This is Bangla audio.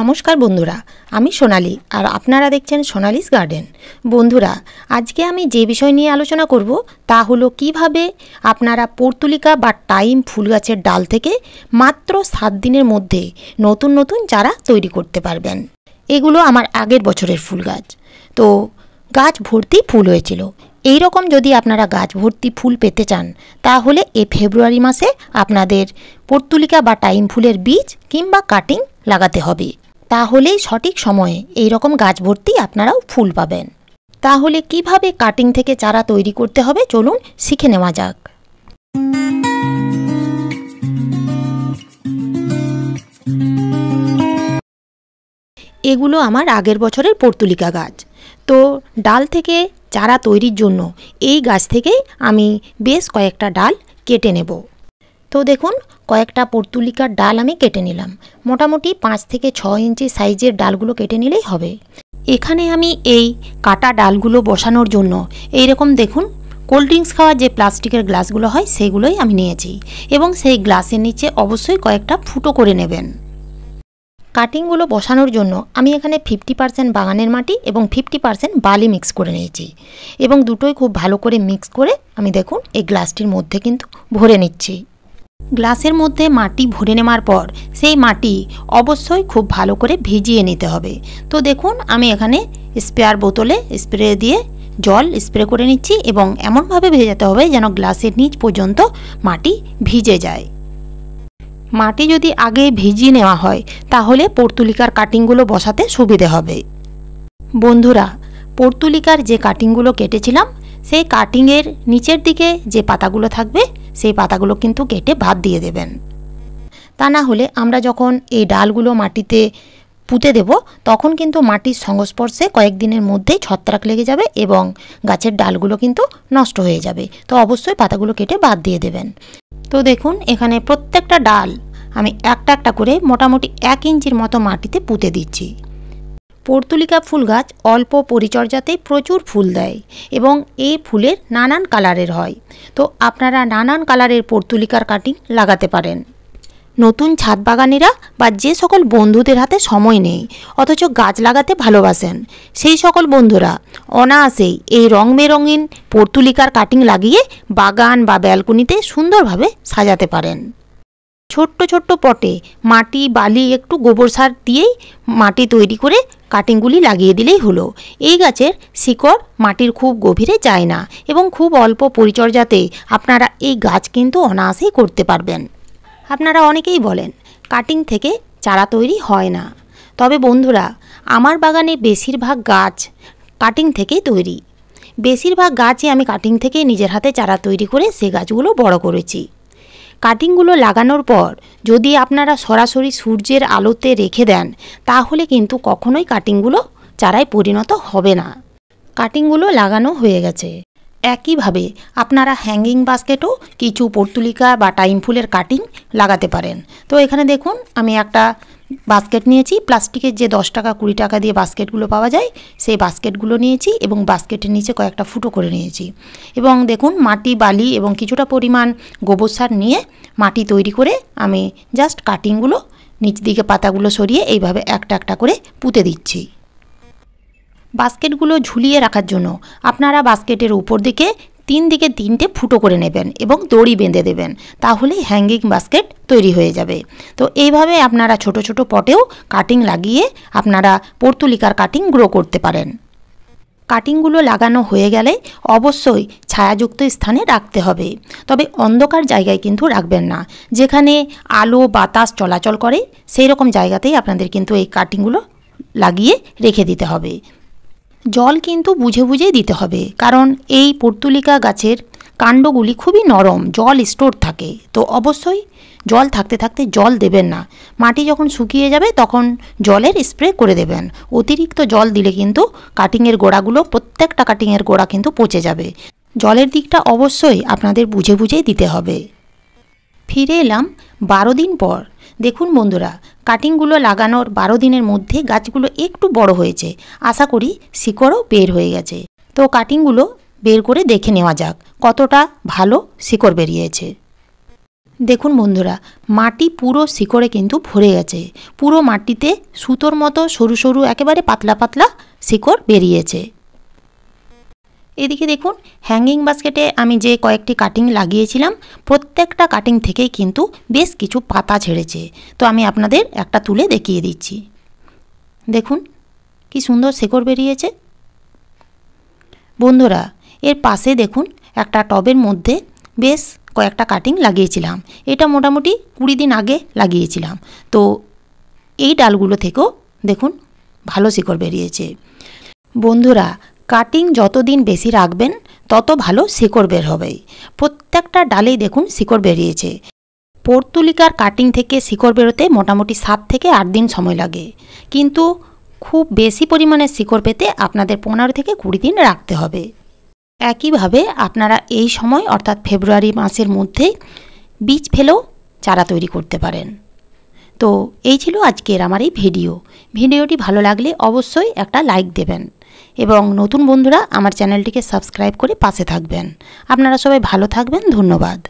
নমস্কার বন্ধুরা আমি সোনালি আর আপনারা দেখছেন সোনালিস গার্ডেন বন্ধুরা আজকে আমি যে বিষয় নিয়ে আলোচনা করব তা হলো কিভাবে আপনারা পর্তুলিকা বা টাইম ফুল গাছের ডাল থেকে মাত্র সাত দিনের মধ্যে নতুন নতুন চারা তৈরি করতে পারবেন এগুলো আমার আগের বছরের ফুল গাছ তো গাছ ভর্তি ফুল হয়েছিল এই রকম যদি আপনারা গাছ ভর্তি ফুল পেতে চান তাহলে এ ফেব্রুয়ারি মাসে আপনাদের পর্তুলিকা বা টাইম ফুলের বীজ কিংবা কাটিং লাগাতে হবে তাহলেই সঠিক সময়ে এই রকম গাছ ভর্তি আপনারাও ফুল পাবেন তাহলে কিভাবে কাটিং থেকে চারা তৈরি করতে হবে চলুন শিখে নেওয়া যাক এগুলো আমার আগের বছরের পর্তুলিকা গাছ তো ডাল থেকে চারা তৈরির জন্য এই গাছ থেকেই আমি বেশ কয়েকটা ডাল কেটে নেবো তো দেখুন কয়েকটা পর্তুলিকার ডাল আমি কেটে নিলাম মোটামুটি পাঁচ থেকে ছ ইঞ্চি সাইজের ডালগুলো কেটে নিলেই হবে এখানে আমি এই কাটা ডালগুলো বসানোর জন্য এই রকম দেখুন কোল্ড ড্রিঙ্কস খাওয়া যে প্লাস্টিকের গ্লাসগুলো হয় সেগুলোই আমি নিয়েছি এবং সেই গ্লাসের নিচে অবশ্যই কয়েকটা ফুটো করে নেবেন কাটিংগুলো বসানোর জন্য আমি এখানে ফিফটি পার্সেন্ট বাগানের মাটি এবং ফিফটি পার্সেন্ট বালি মিক্স করে নিয়েছি এবং দুটোই খুব ভালো করে মিক্স করে আমি দেখুন এই গ্লাসটির মধ্যে কিন্তু ভরে নিচ্ছি গ্লাসের মধ্যে মাটি ভরে নেওয়ার পর সেই মাটি অবশ্যই খুব ভালো করে ভিজিয়ে নিতে হবে তো দেখুন আমি এখানে স্প্রেয়ার বোতলে স্প্রে দিয়ে জল স্প্রে করে নিচ্ছি এবং এমনভাবে ভেজাতে হবে যেন গ্লাসের নিচ পর্যন্ত মাটি ভিজে যায় মাটি যদি আগে ভিজিয়ে নেওয়া হয় তাহলে পর্তুলিকার কাটিংগুলো বসাতে সুবিধে হবে বন্ধুরা পর্তুলিকার যে কাটিংগুলো কেটেছিলাম সেই কাটিংয়ের নিচের দিকে যে পাতাগুলো থাকবে সেই পাতাগুলো কিন্তু কেটে ভাত দিয়ে দেবেন তা না হলে আমরা যখন এই ডালগুলো মাটিতে পুঁতে দেব তখন কিন্তু মাটির সংস্পর্শে কয়েকদিনের মধ্যেই ছত্রাক লেগে যাবে এবং গাছের ডালগুলো কিন্তু নষ্ট হয়ে যাবে তো অবশ্যই পাতাগুলো কেটে বাদ দিয়ে দেবেন তো দেখুন এখানে প্রত্যেকটা ডাল আমি একটা একটা করে মোটামুটি এক ইঞ্চির মতো মাটিতে পুঁতে দিচ্ছি পর্তুলিকা ফুল গাছ অল্প পরিচর্যাতে প্রচুর ফুল দেয় এবং এই ফুলের নানান কালারের হয় তো আপনারা নানান কালারের পর্তুলিকার কাটিং লাগাতে পারেন নতুন ছাদ বাগানিরা বা যে সকল বন্ধুদের হাতে সময় নেই অথচ গাছ লাগাতে ভালোবাসেন সেই সকল বন্ধুরা অনায়াসেই এই রং বেরঙিন পর্তুলিকার কাটিং লাগিয়ে বাগান বা ব্যালকনিতে সুন্দরভাবে সাজাতে পারেন ছোট্ট ছোট্ট পটে মাটি বালি একটু গোবর সার দিয়েই মাটি তৈরি করে কাটিংগুলি লাগিয়ে দিলেই হলো এই গাছের শিকড় মাটির খুব গভীরে যায় না এবং খুব অল্প পরিচর্যাতে আপনারা এই গাছ কিন্তু অনায়াসেই করতে পারবেন আপনারা অনেকেই বলেন কাটিং থেকে চারা তৈরি হয় না তবে বন্ধুরা আমার বাগানে বেশিরভাগ গাছ কাটিং থেকেই তৈরি বেশিরভাগ গাছই আমি কাটিং থেকে নিজের হাতে চারা তৈরি করে সে গাছগুলো বড় করেছি কাটিংগুলো লাগানোর পর যদি আপনারা সরাসরি সূর্যের আলোতে রেখে দেন তাহলে কিন্তু কখনোই কাটিংগুলো চারায় পরিণত হবে না কাটিংগুলো লাগানো হয়ে গেছে একইভাবে আপনারা হ্যাঙ্গিং বাস্কেটও কিছু পর্তুলিকা বা টাইম ফুলের কাটিং লাগাতে পারেন তো এখানে দেখুন আমি একটা বাস্কেট নিয়েছি প্লাস্টিকের যে দশ টাকা কুড়ি টাকা দিয়ে বাস্কেটগুলো পাওয়া যায় সেই বাস্কেটগুলো নিয়েছি এবং বাস্কেটের নিচে কয়েকটা ফুটো করে নিয়েছি এবং দেখুন মাটি বালি এবং কিছুটা পরিমাণ গোবর সার নিয়ে মাটি তৈরি করে আমি জাস্ট কাটিংগুলো নিচ দিকে পাতাগুলো সরিয়ে এইভাবে একটা একটা করে পুঁতে দিচ্ছি বাস্কেটগুলো ঝুলিয়ে রাখার জন্য আপনারা বাস্কেটের উপর দিকে তিন দিকে তিনটে ফুটো করে নেবেন এবং দড়ি বেঁধে দেবেন তাহলেই হ্যাঙ্গিং বাস্কেট তৈরি হয়ে যাবে তো এইভাবে আপনারা ছোট ছোট পটেও কাটিং লাগিয়ে আপনারা পর্তুলিকার কাটিং গ্রো করতে পারেন কাটিংগুলো লাগানো হয়ে গেলে অবশ্যই ছায়াযুক্ত স্থানে রাখতে হবে তবে অন্ধকার জায়গায় কিন্তু রাখবেন না যেখানে আলো বাতাস চলাচল করে সেই রকম জায়গাতেই আপনাদের কিন্তু এই কাটিংগুলো লাগিয়ে রেখে দিতে হবে জল কিন্তু বুঝে বুঝে দিতে হবে কারণ এই পর্তুলিকা গাছের কাণ্ডগুলি খুবই নরম জল স্টোর থাকে তো অবশ্যই জল থাকতে থাকতে জল দেবেন না মাটি যখন শুকিয়ে যাবে তখন জলের স্প্রে করে দেবেন অতিরিক্ত জল দিলে কিন্তু কাটিংয়ের গোড়াগুলো প্রত্যেকটা কাটিংয়ের গোড়া কিন্তু পচে যাবে জলের দিকটা অবশ্যই আপনাদের বুঝে বুঝেই দিতে হবে ফিরে এলাম বারো দিন পর দেখুন বন্ধুরা কাটিংগুলো লাগানোর বারো দিনের মধ্যে গাছগুলো একটু বড় হয়েছে আশা করি শিকড়ও বের হয়ে গেছে তো কাটিংগুলো বের করে দেখে নেওয়া যাক কতটা ভালো শিকড় বেরিয়েছে দেখুন বন্ধুরা মাটি পুরো শিকড়ে কিন্তু ভরে গেছে পুরো মাটিতে সুতোর মতো সরু সরু একেবারে পাতলা পাতলা শিকড় বেরিয়েছে এদিকে দেখুন হ্যাঙ্গিং বাস্কেটে আমি যে কয়েকটি কাটিং লাগিয়েছিলাম প্রত্যেকটা কাটিং থেকেই কিন্তু বেশ কিছু পাতা ছেড়েছে তো আমি আপনাদের একটা তুলে দেখিয়ে দিচ্ছি দেখুন কি সুন্দর শেকড় বেরিয়েছে বন্ধুরা এর পাশে দেখুন একটা টবের মধ্যে বেশ কয়েকটা কাটিং লাগিয়েছিলাম এটা মোটামুটি কুড়ি দিন আগে লাগিয়েছিলাম তো এই ডালগুলো থেকেও দেখুন ভালো শিকড় বেরিয়েছে বন্ধুরা কাটিং যতদিন বেশি রাখবেন তত ভালো শিকড় বের হবে প্রত্যেকটা ডালেই দেখুন শিকড় বেরিয়েছে পর্তুলিকার কাটিং থেকে শিকড় বেরোতে মোটামুটি সাত থেকে আট দিন সময় লাগে কিন্তু খুব বেশি পরিমাণে শিকড় পেতে আপনাদের পনেরো থেকে কুড়ি দিন রাখতে হবে একইভাবে আপনারা এই সময় অর্থাৎ ফেব্রুয়ারি মাসের মধ্যে বীজ ফেলেও চারা তৈরি করতে পারেন তো এই ছিল আজকের আমার এই ভিডিও ভিডিওটি ভালো লাগলে অবশ্যই একটা লাইক দেবেন এবং নতুন বন্ধুরা আমার চ্যানেলটিকে সাবস্ক্রাইব করে পাশে থাকবেন আপনারা সবাই ভালো থাকবেন ধন্যবাদ